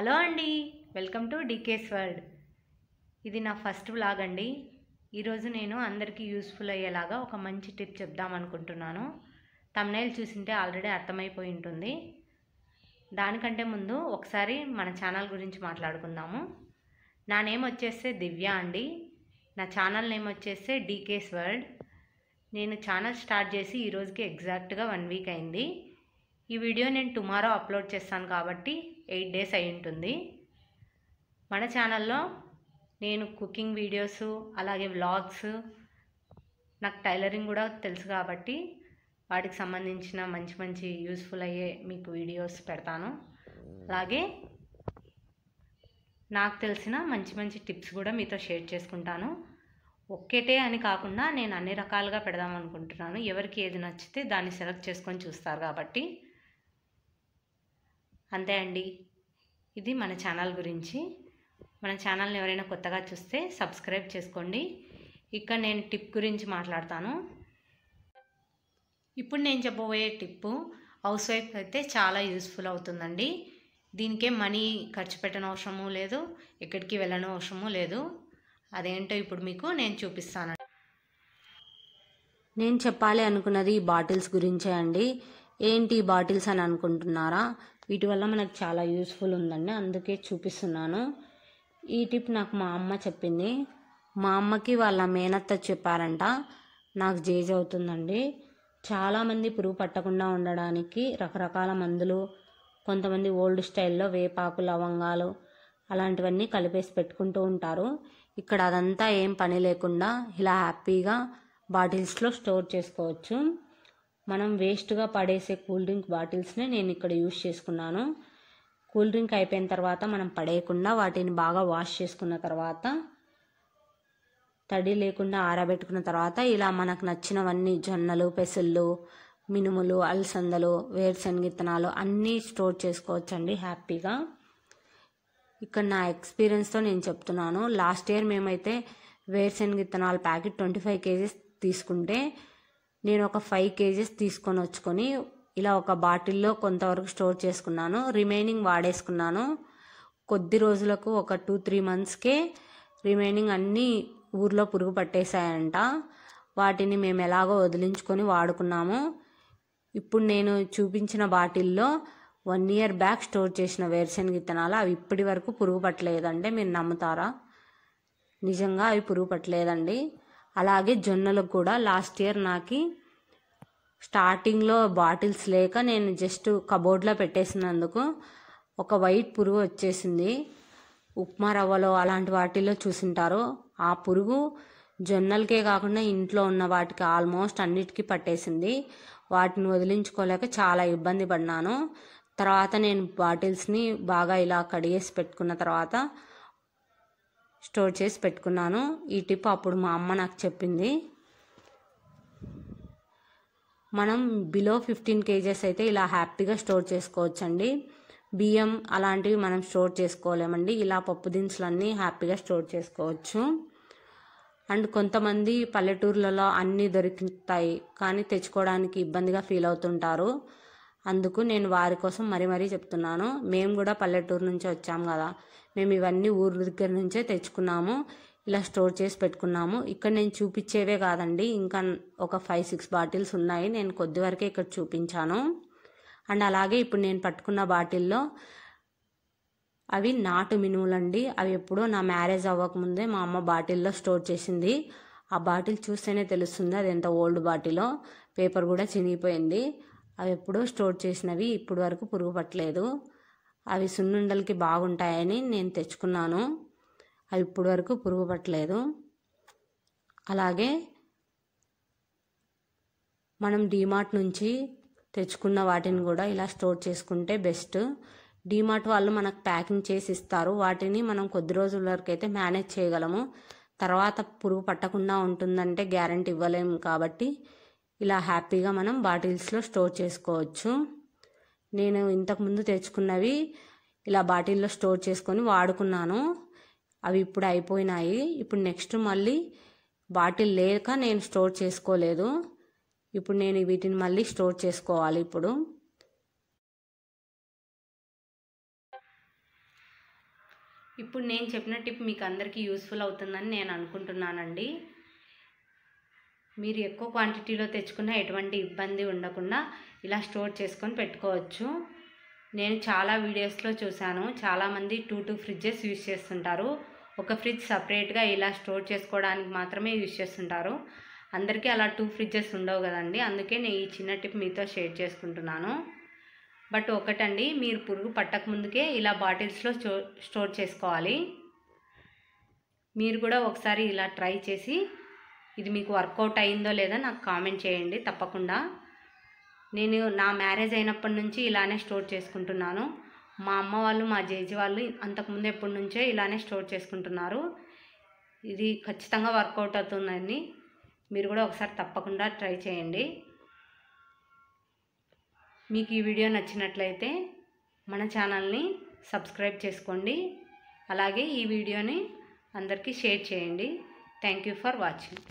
hello అండి welcome to DK's world ఇది నా ఫస్ట్ బ్లాగ్ అండి ఈరోజు నేను అందరికీ యూస్ఫుల్ అయ్యేలాగా ఒక మంచి టిప్ చెప్దాం అనుకుంటున్నాను తమ్నైల్ చూసింటే ఆల్రెడీ అర్థమైపోయి ఉంటుంది దానికంటే ముందు ఒకసారి మన ఛానల్ గురించి మాట్లాడుకుందాము నా నేమ్ వచ్చేస్తే దివ్య అండి నా ఛానల్ నేమ్ వచ్చేస్తే డీకేస్ వరల్డ్ నేను ఛానల్ స్టార్ట్ చేసి ఈరోజుకి ఎగ్జాక్ట్గా వన్ వీక్ అయింది ఈ వీడియో నేను టుమారో అప్లోడ్ చేస్తాను కాబట్టి ఎయిట్ డేస్ అయి ఉంటుంది మన ఛానల్లో నేను కుకింగ్ వీడియోస్ అలాగే వ్లాగ్స్ నాకు టైలరింగ్ కూడా తెలుసు కాబట్టి వాటికి సంబంధించిన మంచి మంచి యూస్ఫుల్ అయ్యే మీకు వీడియోస్ పెడతాను అలాగే నాకు తెలిసిన మంచి మంచి టిప్స్ కూడా మీతో షేర్ చేసుకుంటాను ఒక్కటే అని కాకుండా నేను అన్ని రకాలుగా పెడదామనుకుంటున్నాను ఎవరికి ఏది నచ్చితే దాన్ని సెలెక్ట్ చేసుకొని చూస్తారు కాబట్టి అంతే అండి ఇది మన ఛానల్ గురించి మన ఛానల్ని ఎవరైనా కొత్తగా చూస్తే సబ్స్క్రైబ్ చేసుకోండి ఇక్కడ నేను టిప్ గురించి మాట్లాడతాను ఇప్పుడు నేను చెప్పబోయే టిప్పు హౌస్ వైఫ్ అయితే చాలా యూస్ఫుల్ అవుతుందండి దీనికే మనీ ఖర్చు పెట్టని అవసరము లేదు ఎక్కడికి వెళ్ళని అవసరము లేదు అదేంటో ఇప్పుడు మీకు నేను చూపిస్తాను నేను చెప్పాలి అనుకున్నది ఈ బాటిల్స్ గురించే అండి ఏంటి బాటిల్స్ అని అనుకుంటున్నారా వీటి వల్ల మనకు చాలా యూస్ఫుల్ ఉందండి అందుకే చూపిస్తున్నాను ఈ టిప్ నాకు మా అమ్మ చెప్పింది మా అమ్మకి వాళ్ళ మేనత్త చెప్పారంట నాకు జేజ్ అవుతుందండి చాలామంది పురుగు పట్టకుండా ఉండడానికి రకరకాల మందులు కొంతమంది ఓల్డ్ స్టైల్లో వేపాకు లవంగాలు అలాంటివన్నీ కలిపేసి పెట్టుకుంటూ ఉంటారు ఇక్కడ అదంతా ఏం పని లేకుండా ఇలా హ్యాపీగా బాటిల్స్లో స్టోర్ చేసుకోవచ్చు మనం వేస్ట్గా పడేసే కూల్ డ్రింక్ బాటిల్స్నే నేను ఇక్కడ యూస్ చేసుకున్నాను కూల్ డ్రింక్ అయిపోయిన తర్వాత మనం పడేయకుండా వాటిని బాగా వాష్ చేసుకున్న తర్వాత తడి లేకుండా ఆరబెట్టుకున్న తర్వాత ఇలా మనకు నచ్చినవన్నీ జొన్నలు పెసళ్ళు మినుములు అలసందలు వేరుశనగ విత్తనాలు అన్నీ స్టోర్ చేసుకోవచ్చండి హ్యాపీగా ఇక్కడ నా ఎక్స్పీరియన్స్తో నేను చెప్తున్నాను లాస్ట్ ఇయర్ మేమైతే వేరుశనగ విత్తనాల ప్యాకెట్ ట్వంటీ ఫైవ్ కేజీస్ తీసుకుంటే నేను ఒక ఫైవ్ కేజీస్ తీసుకొని వచ్చుకొని ఇలా ఒక బాటిల్లో కొంతవరకు స్టోర్ చేసుకున్నాను రిమైనింగ్ వాడేసుకున్నాను కొద్ది రోజులకు ఒక టూ త్రీ మంత్స్కే రిమైనింగ్ అన్నీ ఊర్లో పురుగు పట్టేశాయంట వాటిని మేము ఎలాగో వదిలించుకొని వాడుకున్నాము ఇప్పుడు నేను చూపించిన బాటిల్లో వన్ ఇయర్ బ్యాక్ స్టోర్ చేసిన వేరుశెనగ విత్తనాలు అవి ఇప్పటి వరకు పురుగు పట్టలేదంటే మీరు నమ్ముతారా నిజంగా అవి పురుగు పట్టలేదండి అలాగే జొన్నలకు కూడా లాస్ట్ ఇయర్ నాకు స్టార్టింగ్లో బాటిల్స్ లేక నేను జస్ట్ కబోర్డ్లో పెట్టేసినందుకు ఒక వైట్ పురుగు వచ్చేసింది ఉప్మా రవ్వలో అలాంటి వాటిల్లో చూసింటారు ఆ పురుగు జొన్నలకే కాకుండా ఇంట్లో ఉన్న వాటికి ఆల్మోస్ట్ అన్నిటికీ పట్టేసింది వాటిని వదిలించుకోలేక చాలా ఇబ్బంది పడినాను తర్వాత నేను బాటిల్స్ని బాగా ఇలా కడిగేసి పెట్టుకున్న తర్వాత స్టోర్ చేసి పెట్టుకున్నాను ఈ టిప్ అప్పుడు మా అమ్మ నాకు చెప్పింది మనం బిలో ఫిఫ్టీన్ కేజెస్ అయితే ఇలా హ్యాపీగా స్టోర్ చేసుకోవచ్చండి బియ్యం అలాంటివి మనం స్టోర్ చేసుకోలేమండి ఇలా పప్పు దినుసులన్నీ హ్యాపీగా స్టోర్ చేసుకోవచ్చు అండ్ కొంతమంది పల్లెటూర్లలో అన్నీ దొరుకుతాయి కానీ తెచ్చుకోవడానికి ఇబ్బందిగా ఫీల్ అవుతుంటారు అందుకు నేను వారి కోసం మరీ మరీ చెప్తున్నాను మేము కూడా పల్లెటూరు నుంచి వచ్చాము కదా మేము ఇవన్నీ ఊరు దగ్గర నుంచే తెచ్చుకున్నాము ఇలా స్టోర్ చేసి పెట్టుకున్నాము ఇక్కడ నేను చూపించేవే కాదండి ఇంకా ఒక ఫైవ్ సిక్స్ బాటిల్స్ ఉన్నాయి నేను కొద్ది వరకే ఇక్కడ చూపించాను అండ్ అలాగే ఇప్పుడు నేను పట్టుకున్న బాటిల్లో అవి నాటు మినుములు అండి అవి ఎప్పుడో నా మ్యారేజ్ అవ్వకముందే మా అమ్మ బాటిల్లో స్టోర్ చేసింది ఆ బాటిల్ చూస్తేనే తెలుస్తుంది అది ఎంత ఓల్డ్ బాటిలో పేపర్ కూడా చినిగిపోయింది అవి ఎప్పుడూ స్టోర్ చేసినవి ఇప్పుడు వరకు పురుగు పట్టలేదు అవి సున్నుండలకి బాగుంటాయని నేను తెచ్చుకున్నాను అవి ఇప్పుడు వరకు పురుగు పట్టలేదు అలాగే మనం డీమార్ట్ నుంచి తెచ్చుకున్న వాటిని కూడా ఇలా స్టోర్ చేసుకుంటే బెస్ట్ డీమార్ట్ వాళ్ళు మనకు ప్యాకింగ్ చేసి ఇస్తారు వాటిని మనం కొద్ది రోజుల వరకు అయితే మేనేజ్ చేయగలము తర్వాత పురుగు పట్టకుండా ఉంటుందంటే గ్యారంటీ ఇవ్వలేము కాబట్టి ఇలా హ్యాపీగా మనం బాటిల్స్లో స్టోర్ చేసుకోవచ్చు నేను ఇంతకుముందు తెచ్చుకున్నవి ఇలా బాటిల్లో స్టోర్ చేసుకొని వాడుకున్నాను అవి ఇప్పుడు అయిపోయినాయి ఇప్పుడు నెక్స్ట్ మళ్ళీ బాటిల్ లేక నేను స్టోర్ చేసుకోలేదు ఇప్పుడు నేను వీటిని మళ్ళీ స్టోర్ చేసుకోవాలి ఇప్పుడు ఇప్పుడు నేను చెప్పిన టిప్ మీకు అందరికీ యూస్ఫుల్ అవుతుందని నేను అనుకుంటున్నానండి మీరు ఎక్కువ క్వాంటిటీలో తెచ్చుకున్న ఎటువంటి ఇబ్బంది ఉండకుండా ఇలా స్టోర్ చేసుకొని పెట్టుకోవచ్చు నేను చాలా వీడియోస్లో చూశాను చాలామంది టూ టూ ఫ్రిడ్జెస్ యూజ్ చేస్తుంటారు ఒక ఫ్రిడ్జ్ సపరేట్గా ఇలా స్టోర్ చేసుకోవడానికి మాత్రమే యూజ్ చేస్తుంటారు అందరికీ అలా టూ ఫ్రిడ్జెస్ ఉండవు కదండి అందుకే నేను ఈ చిన్న టిప్ మీతో షేర్ చేసుకుంటున్నాను బట్ ఒకటండి మీరు పురుగు పట్టక ముందుకే ఇలా బాటిల్స్లో స్టోర్ చేసుకోవాలి మీరు కూడా ఒకసారి ఇలా ట్రై చేసి ఇది మీకు వర్కౌట్ అయిందో లేదో నాకు కామెంట్ చేయండి తప్పకుండా నేను నా మ్యారేజ్ అయినప్పటి నుంచి ఇలానే స్టోర్ చేసుకుంటున్నాను మా అమ్మ వాళ్ళు మా జేజీ వాళ్ళు అంతకుముందు ఎప్పటి నుంచే ఇలానే స్టోర్ చేసుకుంటున్నారు ఇది ఖచ్చితంగా వర్కౌట్ అవుతుందని మీరు కూడా ఒకసారి తప్పకుండా ట్రై చేయండి మీకు ఈ వీడియో నచ్చినట్లయితే మన ఛానల్ని సబ్స్క్రైబ్ చేసుకోండి అలాగే ఈ వీడియోని అందరికీ షేర్ చేయండి థ్యాంక్ యూ ఫర్ వాచింగ్